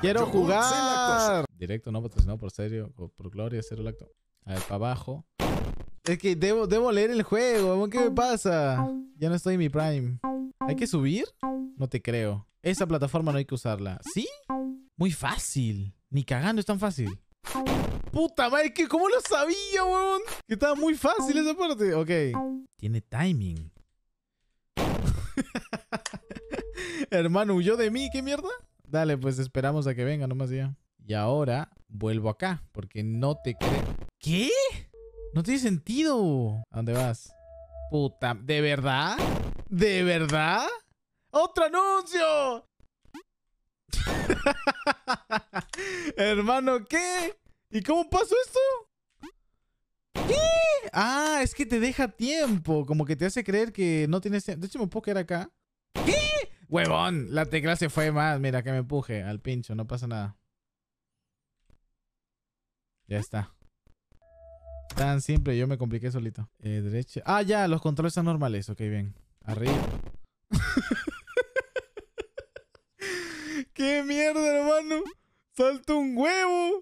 Quiero jugar. Directo no patrocinado por serio, por Gloria, cero lacto. A ver, para abajo. Es que debo, debo leer el juego. ¿Qué me pasa? Ya no estoy en mi Prime. ¿Hay que subir? No te creo. Esa plataforma no hay que usarla. ¿Sí? Muy fácil. Ni cagando es tan fácil. Puta madre, ¿cómo lo sabía, weón? Que estaba muy fácil esa parte. Ok. Tiene timing. Hermano, huyó de mí, ¿qué mierda? Dale, pues esperamos a que venga nomás ya. Y ahora vuelvo acá, porque no te creo. ¿Qué? No tiene sentido. ¿A dónde vas? Puta, ¿de verdad? ¿De verdad? ¡Otro anuncio! Hermano, ¿qué? ¿Y cómo pasó esto? ¿Qué? Ah, es que te deja tiempo. Como que te hace creer que no tienes tiempo. De hecho, me puedo quedar acá. ¿Qué? Huevón, la tecla se fue más. Mira, que me empuje al pincho, no pasa nada. Ya está. Tan simple, yo me compliqué solito. Eh, derecha. Ah, ya, los controles son normales. Ok, bien. Arriba. ¡Qué mierda, hermano! ¡Salta un huevo!